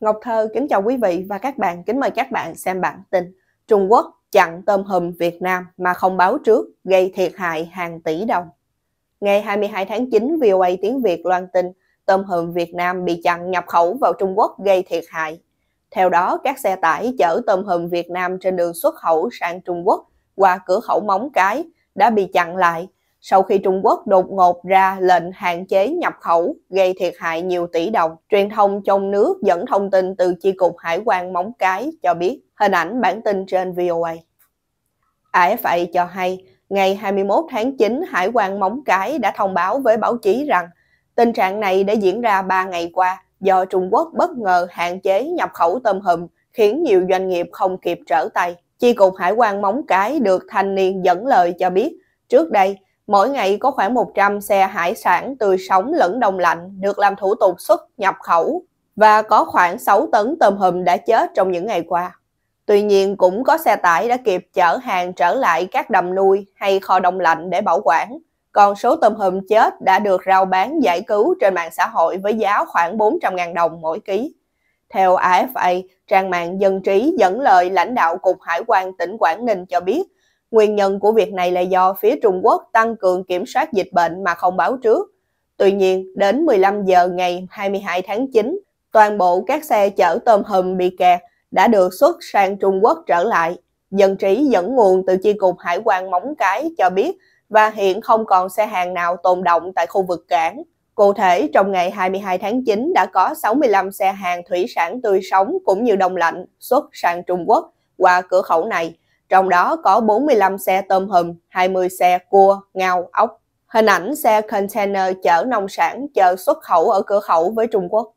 Ngọc Thơ kính chào quý vị và các bạn, kính mời các bạn xem bản tin Trung Quốc chặn tôm hùm Việt Nam mà không báo trước gây thiệt hại hàng tỷ đồng. Ngày 22 tháng 9, VOA tiếng Việt loan tin tôm hùm Việt Nam bị chặn nhập khẩu vào Trung Quốc gây thiệt hại. Theo đó, các xe tải chở tôm hùm Việt Nam trên đường xuất khẩu sang Trung Quốc qua cửa khẩu Móng Cái đã bị chặn lại sau khi Trung Quốc đột ngột ra lệnh hạn chế nhập khẩu gây thiệt hại nhiều tỷ đồng. Truyền thông trong nước dẫn thông tin từ Chi cục Hải quan Móng Cái cho biết hình ảnh bản tin trên VOA. AFA cho hay, ngày 21 tháng 9, Hải quan Móng Cái đã thông báo với báo chí rằng tình trạng này đã diễn ra 3 ngày qua do Trung Quốc bất ngờ hạn chế nhập khẩu tôm hùm khiến nhiều doanh nghiệp không kịp trở tay. Chi cục Hải quan Móng Cái được thanh niên dẫn lời cho biết, trước đây Mỗi ngày có khoảng 100 xe hải sản tươi sống lẫn đông lạnh được làm thủ tục xuất nhập khẩu và có khoảng 6 tấn tôm hùm đã chết trong những ngày qua. Tuy nhiên cũng có xe tải đã kịp chở hàng trở lại các đầm nuôi hay kho đông lạnh để bảo quản. Còn số tôm hùm chết đã được rao bán giải cứu trên mạng xã hội với giá khoảng 400.000 đồng mỗi ký. Theo AFA, trang mạng Dân Trí dẫn lời lãnh đạo Cục Hải quan tỉnh Quảng Ninh cho biết, Nguyên nhân của việc này là do phía Trung Quốc tăng cường kiểm soát dịch bệnh mà không báo trước. Tuy nhiên, đến 15 giờ ngày 22 tháng 9, toàn bộ các xe chở tôm hùm bị kẹt đã được xuất sang Trung Quốc trở lại. Dân trí dẫn nguồn từ chi cục hải quan Móng Cái cho biết và hiện không còn xe hàng nào tồn động tại khu vực cảng. Cụ thể, trong ngày 22 tháng 9 đã có 65 xe hàng thủy sản tươi sống cũng như đông lạnh xuất sang Trung Quốc qua cửa khẩu này trong đó có 45 xe tôm hùm, 20 xe cua, ngao, ốc. Hình ảnh xe container chở nông sản chờ xuất khẩu ở cửa khẩu với Trung Quốc.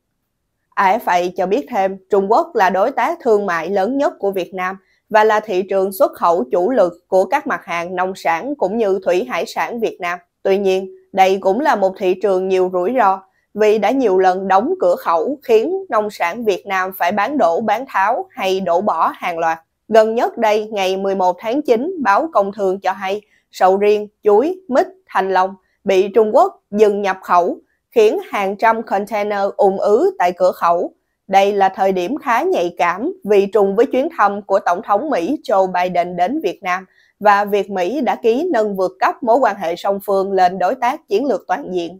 AFA cho biết thêm, Trung Quốc là đối tác thương mại lớn nhất của Việt Nam và là thị trường xuất khẩu chủ lực của các mặt hàng nông sản cũng như thủy hải sản Việt Nam. Tuy nhiên, đây cũng là một thị trường nhiều rủi ro vì đã nhiều lần đóng cửa khẩu khiến nông sản Việt Nam phải bán đổ bán tháo hay đổ bỏ hàng loạt. Gần nhất đây, ngày 11 tháng 9, báo Công Thương cho hay sầu riêng, chuối, mít, thanh long bị Trung Quốc dừng nhập khẩu, khiến hàng trăm container ùn ứ tại cửa khẩu. Đây là thời điểm khá nhạy cảm vì trùng với chuyến thăm của Tổng thống Mỹ Joe Biden đến Việt Nam và việc Mỹ đã ký nâng vượt cấp mối quan hệ song phương lên đối tác chiến lược toàn diện.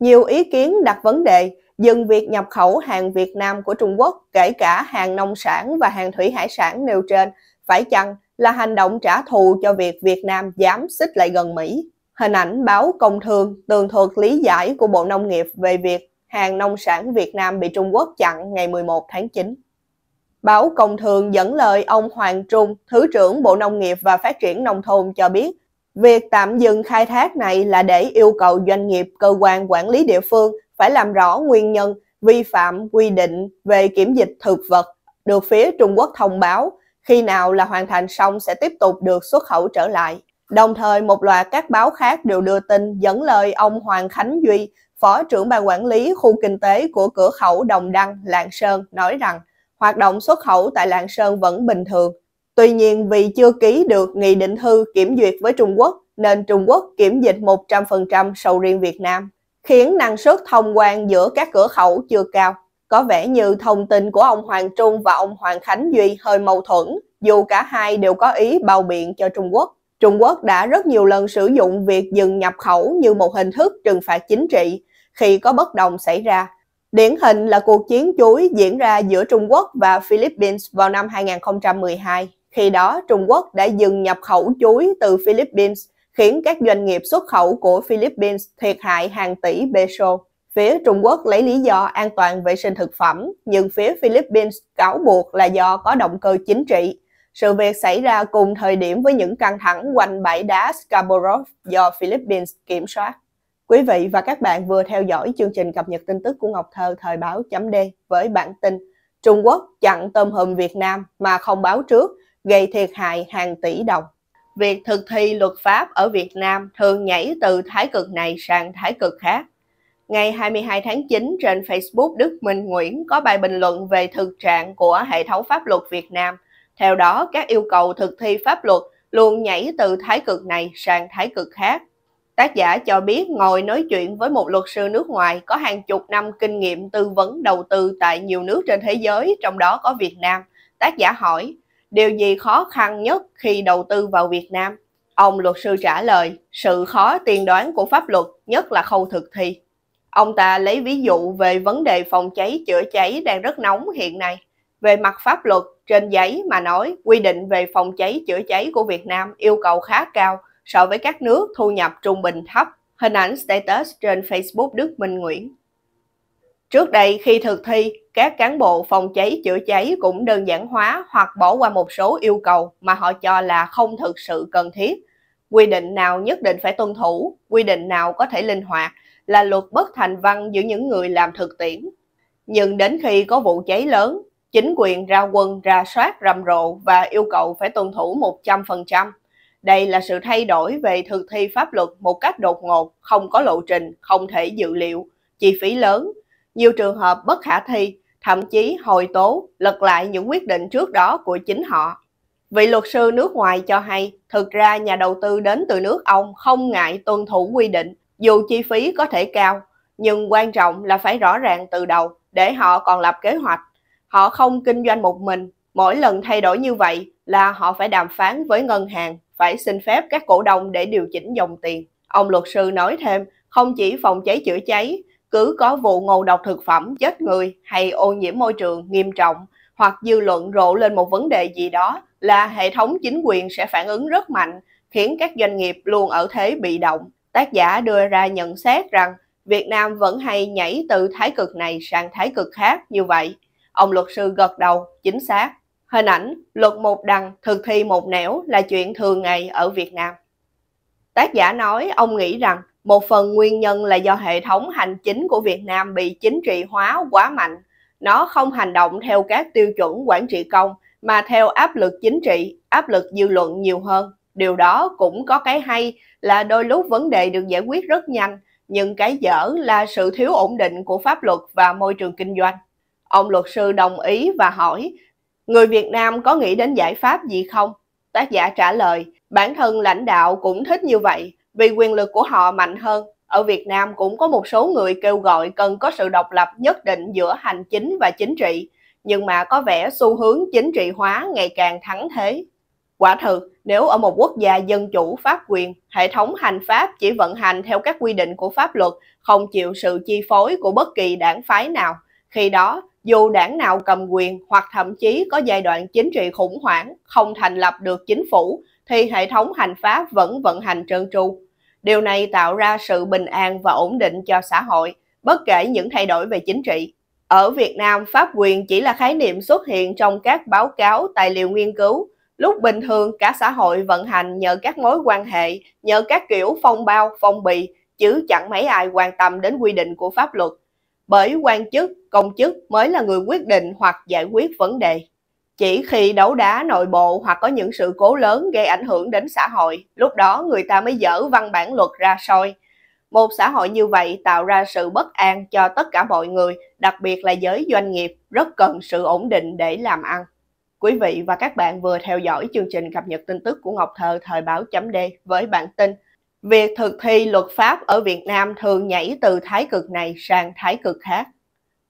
Nhiều ý kiến đặt vấn đề dừng việc nhập khẩu hàng Việt Nam của Trung Quốc, kể cả hàng nông sản và hàng thủy hải sản nêu trên, phải chăng là hành động trả thù cho việc Việt Nam dám xích lại gần Mỹ? Hình ảnh báo Công Thương tường thuật lý giải của Bộ Nông nghiệp về việc hàng nông sản Việt Nam bị Trung Quốc chặn ngày 11 tháng 9. Báo Công thường dẫn lời ông Hoàng Trung, Thứ trưởng Bộ Nông nghiệp và Phát triển Nông thôn cho biết, việc tạm dừng khai thác này là để yêu cầu doanh nghiệp, cơ quan quản lý địa phương phải làm rõ nguyên nhân vi phạm quy định về kiểm dịch thực vật được phía Trung Quốc thông báo, khi nào là hoàn thành xong sẽ tiếp tục được xuất khẩu trở lại. Đồng thời, một loạt các báo khác đều đưa tin dẫn lời ông Hoàng Khánh Duy, Phó trưởng ban quản lý khu kinh tế của cửa khẩu Đồng Đăng, Lạng Sơn nói rằng hoạt động xuất khẩu tại Lạng Sơn vẫn bình thường. Tuy nhiên vì chưa ký được nghị định thư kiểm duyệt với Trung Quốc nên Trung Quốc kiểm dịch 100% sầu riêng Việt Nam khiến năng suất thông quan giữa các cửa khẩu chưa cao. Có vẻ như thông tin của ông Hoàng Trung và ông Hoàng Khánh Duy hơi mâu thuẫn, dù cả hai đều có ý bao biện cho Trung Quốc. Trung Quốc đã rất nhiều lần sử dụng việc dừng nhập khẩu như một hình thức trừng phạt chính trị khi có bất đồng xảy ra. Điển hình là cuộc chiến chuối diễn ra giữa Trung Quốc và Philippines vào năm 2012. Khi đó, Trung Quốc đã dừng nhập khẩu chuối từ Philippines khiến các doanh nghiệp xuất khẩu của Philippines thiệt hại hàng tỷ peso. Phía Trung Quốc lấy lý do an toàn vệ sinh thực phẩm, nhưng phía Philippines cáo buộc là do có động cơ chính trị. Sự việc xảy ra cùng thời điểm với những căng thẳng quanh bãi đá Scarborough do Philippines kiểm soát. Quý vị và các bạn vừa theo dõi chương trình cập nhật tin tức của Ngọc Thơ thời báo chấm D với bản tin Trung Quốc chặn tôm hùm Việt Nam mà không báo trước, gây thiệt hại hàng tỷ đồng việc thực thi luật pháp ở Việt Nam thường nhảy từ thái cực này sang thái cực khác. Ngày 22 tháng 9 trên Facebook Đức Minh Nguyễn có bài bình luận về thực trạng của hệ thống pháp luật Việt Nam. Theo đó, các yêu cầu thực thi pháp luật luôn nhảy từ thái cực này sang thái cực khác. Tác giả cho biết ngồi nói chuyện với một luật sư nước ngoài có hàng chục năm kinh nghiệm tư vấn đầu tư tại nhiều nước trên thế giới, trong đó có Việt Nam. Tác giả hỏi, Điều gì khó khăn nhất khi đầu tư vào Việt Nam? Ông luật sư trả lời, sự khó tiên đoán của pháp luật, nhất là khâu thực thi. Ông ta lấy ví dụ về vấn đề phòng cháy chữa cháy đang rất nóng hiện nay. Về mặt pháp luật, trên giấy mà nói, quy định về phòng cháy chữa cháy của Việt Nam yêu cầu khá cao so với các nước thu nhập trung bình thấp. Hình ảnh status trên Facebook Đức Minh Nguyễn. Trước đây khi thực thi, các cán bộ phòng cháy chữa cháy cũng đơn giản hóa hoặc bỏ qua một số yêu cầu mà họ cho là không thực sự cần thiết. Quy định nào nhất định phải tuân thủ, quy định nào có thể linh hoạt là luật bất thành văn giữa những người làm thực tiễn. Nhưng đến khi có vụ cháy lớn, chính quyền ra quân ra soát rầm rộ và yêu cầu phải tuân thủ 100%. Đây là sự thay đổi về thực thi pháp luật một cách đột ngột, không có lộ trình, không thể dự liệu, chi phí lớn, nhiều trường hợp bất khả thi, thậm chí hồi tố, lật lại những quyết định trước đó của chính họ. Vị luật sư nước ngoài cho hay, thực ra nhà đầu tư đến từ nước ông không ngại tuân thủ quy định, dù chi phí có thể cao, nhưng quan trọng là phải rõ ràng từ đầu để họ còn lập kế hoạch. Họ không kinh doanh một mình, mỗi lần thay đổi như vậy là họ phải đàm phán với ngân hàng, phải xin phép các cổ đông để điều chỉnh dòng tiền. Ông luật sư nói thêm, không chỉ phòng cháy chữa cháy, cứ có vụ ngộ độc thực phẩm chết người hay ô nhiễm môi trường nghiêm trọng hoặc dư luận rộ lên một vấn đề gì đó là hệ thống chính quyền sẽ phản ứng rất mạnh, khiến các doanh nghiệp luôn ở thế bị động. Tác giả đưa ra nhận xét rằng Việt Nam vẫn hay nhảy từ thái cực này sang thái cực khác như vậy. Ông luật sư gật đầu, chính xác. Hình ảnh luật một đằng thực thi một nẻo là chuyện thường ngày ở Việt Nam. Tác giả nói ông nghĩ rằng một phần nguyên nhân là do hệ thống hành chính của Việt Nam bị chính trị hóa quá mạnh. Nó không hành động theo các tiêu chuẩn quản trị công mà theo áp lực chính trị, áp lực dư luận nhiều hơn. Điều đó cũng có cái hay là đôi lúc vấn đề được giải quyết rất nhanh, nhưng cái dở là sự thiếu ổn định của pháp luật và môi trường kinh doanh. Ông luật sư đồng ý và hỏi, người Việt Nam có nghĩ đến giải pháp gì không? Tác giả trả lời, bản thân lãnh đạo cũng thích như vậy, vì quyền lực của họ mạnh hơn. Ở Việt Nam cũng có một số người kêu gọi cần có sự độc lập nhất định giữa hành chính và chính trị, nhưng mà có vẻ xu hướng chính trị hóa ngày càng thắng thế. Quả thực, nếu ở một quốc gia dân chủ pháp quyền, hệ thống hành pháp chỉ vận hành theo các quy định của pháp luật, không chịu sự chi phối của bất kỳ đảng phái nào. Khi đó, dù đảng nào cầm quyền hoặc thậm chí có giai đoạn chính trị khủng hoảng, không thành lập được chính phủ, thì hệ thống hành pháp vẫn vận hành trơn tru. Điều này tạo ra sự bình an và ổn định cho xã hội, bất kể những thay đổi về chính trị. Ở Việt Nam, pháp quyền chỉ là khái niệm xuất hiện trong các báo cáo, tài liệu nghiên cứu. Lúc bình thường, cả xã hội vận hành nhờ các mối quan hệ, nhờ các kiểu phong bao, phong bì, chứ chẳng mấy ai quan tâm đến quy định của pháp luật. Bởi quan chức, công chức mới là người quyết định hoặc giải quyết vấn đề. Chỉ khi đấu đá nội bộ hoặc có những sự cố lớn gây ảnh hưởng đến xã hội, lúc đó người ta mới dở văn bản luật ra soi. Một xã hội như vậy tạo ra sự bất an cho tất cả mọi người, đặc biệt là giới doanh nghiệp, rất cần sự ổn định để làm ăn. Quý vị và các bạn vừa theo dõi chương trình cập nhật tin tức của Ngọc Thơ thời báo chấm D với bản tin Việc thực thi luật pháp ở Việt Nam thường nhảy từ thái cực này sang thái cực khác.